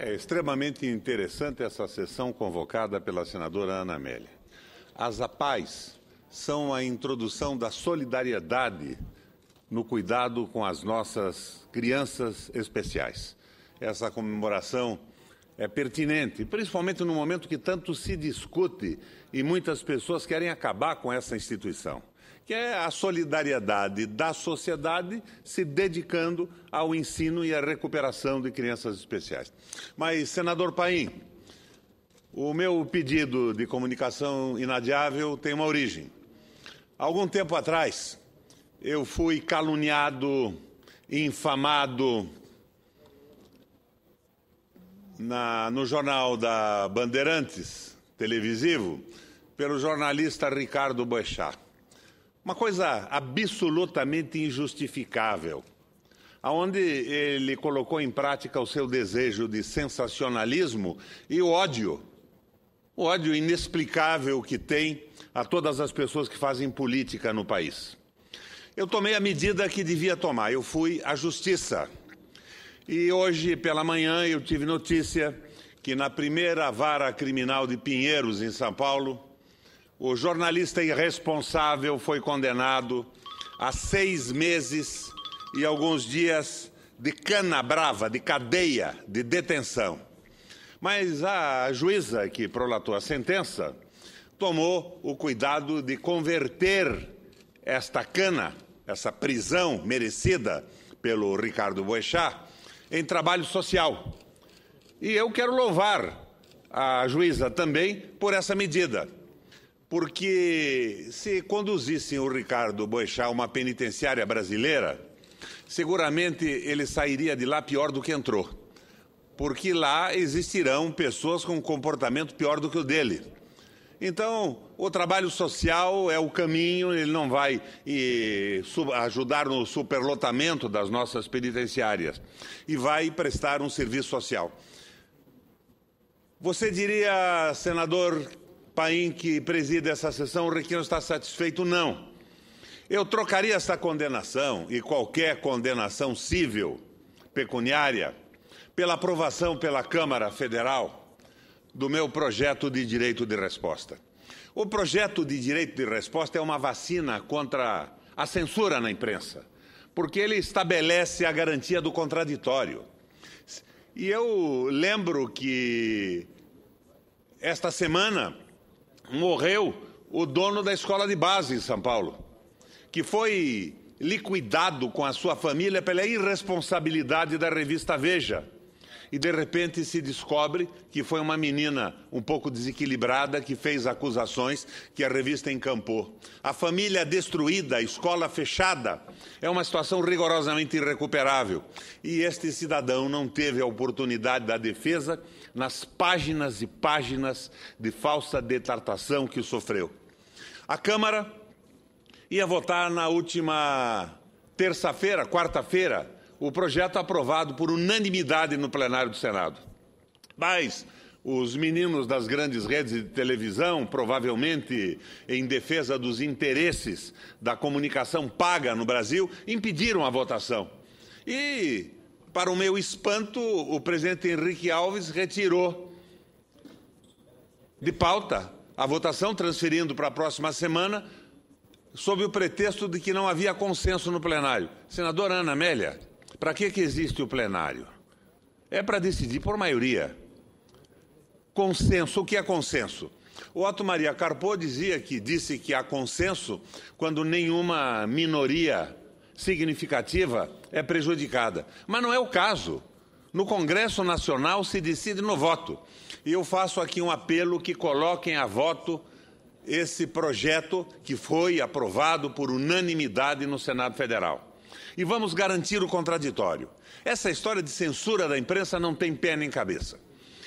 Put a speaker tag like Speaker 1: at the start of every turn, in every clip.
Speaker 1: É extremamente interessante essa sessão convocada pela senadora Ana Amélia. As APAES são a introdução da solidariedade no cuidado com as nossas crianças especiais. Essa comemoração é pertinente, principalmente no momento que tanto se discute e muitas pessoas querem acabar com essa instituição que é a solidariedade da sociedade se dedicando ao ensino e à recuperação de crianças especiais. Mas, senador Paim, o meu pedido de comunicação inadiável tem uma origem. Algum tempo atrás, eu fui caluniado, infamado na, no jornal da Bandeirantes, televisivo, pelo jornalista Ricardo Boechat. Uma coisa absolutamente injustificável, aonde ele colocou em prática o seu desejo de sensacionalismo e o ódio, o ódio inexplicável que tem a todas as pessoas que fazem política no país. Eu tomei a medida que devia tomar, eu fui à justiça. E hoje pela manhã eu tive notícia que na primeira vara criminal de Pinheiros, em São Paulo, o jornalista irresponsável foi condenado a seis meses e alguns dias de cana brava, de cadeia, de detenção. Mas a juíza que prolatou a sentença tomou o cuidado de converter esta cana, essa prisão merecida pelo Ricardo Boechat, em trabalho social. E eu quero louvar a juíza também por essa medida porque se conduzissem o Ricardo Boechat a uma penitenciária brasileira, seguramente ele sairia de lá pior do que entrou, porque lá existirão pessoas com um comportamento pior do que o dele. Então, o trabalho social é o caminho, ele não vai e, ajudar no superlotamento das nossas penitenciárias e vai prestar um serviço social. Você diria, senador, Paim, que preside essa sessão, o Requino está satisfeito? Não. Eu trocaria essa condenação e qualquer condenação civil, pecuniária, pela aprovação pela Câmara Federal do meu projeto de direito de resposta. O projeto de direito de resposta é uma vacina contra a censura na imprensa, porque ele estabelece a garantia do contraditório. E eu lembro que esta semana morreu o dono da escola de base em São Paulo, que foi liquidado com a sua família pela irresponsabilidade da revista Veja e de repente se descobre que foi uma menina um pouco desequilibrada que fez acusações que a revista encampou. A família é destruída, a escola fechada, é uma situação rigorosamente irrecuperável. E este cidadão não teve a oportunidade da defesa nas páginas e páginas de falsa detartação que sofreu. A Câmara ia votar na última terça-feira, quarta-feira, o projeto aprovado por unanimidade no plenário do Senado. Mas os meninos das grandes redes de televisão, provavelmente em defesa dos interesses da comunicação paga no Brasil, impediram a votação. E, para o meu espanto, o presidente Henrique Alves retirou de pauta a votação, transferindo para a próxima semana, sob o pretexto de que não havia consenso no plenário. Senadora Ana Amélia, para que, que existe o plenário? É para decidir por maioria. Consenso, o que é consenso? O Otto Maria Carpo dizia que disse que há consenso quando nenhuma minoria significativa é prejudicada. Mas não é o caso. No Congresso Nacional se decide no voto. E eu faço aqui um apelo que coloquem a voto esse projeto que foi aprovado por unanimidade no Senado Federal e vamos garantir o contraditório. Essa história de censura da imprensa não tem pé nem cabeça.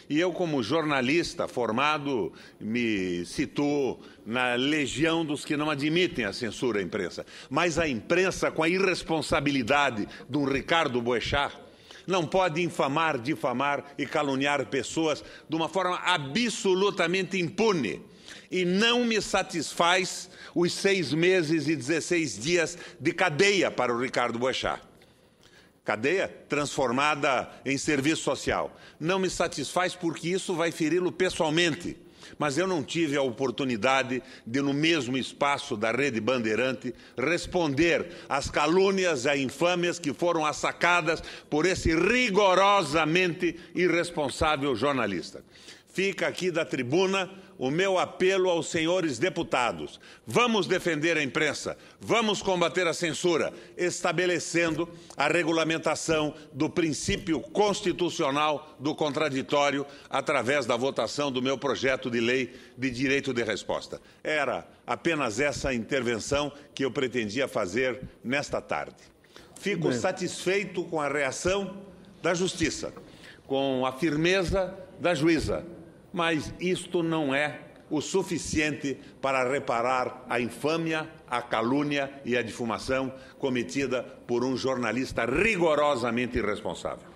Speaker 1: E eu, como jornalista formado, me situo na legião dos que não admitem a censura à imprensa. Mas a imprensa, com a irresponsabilidade de um Ricardo Boechat, não pode infamar, difamar e caluniar pessoas de uma forma absolutamente impune e não me satisfaz os seis meses e 16 dias de cadeia para o Ricardo Boechat. Cadeia transformada em serviço social. Não me satisfaz porque isso vai feri-lo pessoalmente. Mas eu não tive a oportunidade de, no mesmo espaço da Rede Bandeirante, responder às calúnias e infâmias que foram assacadas por esse rigorosamente irresponsável jornalista fica aqui da tribuna o meu apelo aos senhores deputados. Vamos defender a imprensa, vamos combater a censura, estabelecendo a regulamentação do princípio constitucional do contraditório através da votação do meu projeto de lei de direito de resposta. Era apenas essa intervenção que eu pretendia fazer nesta tarde. Fico satisfeito com a reação da Justiça, com a firmeza da juíza mas isto não é o suficiente para reparar a infâmia, a calúnia e a difumação cometida por um jornalista rigorosamente irresponsável.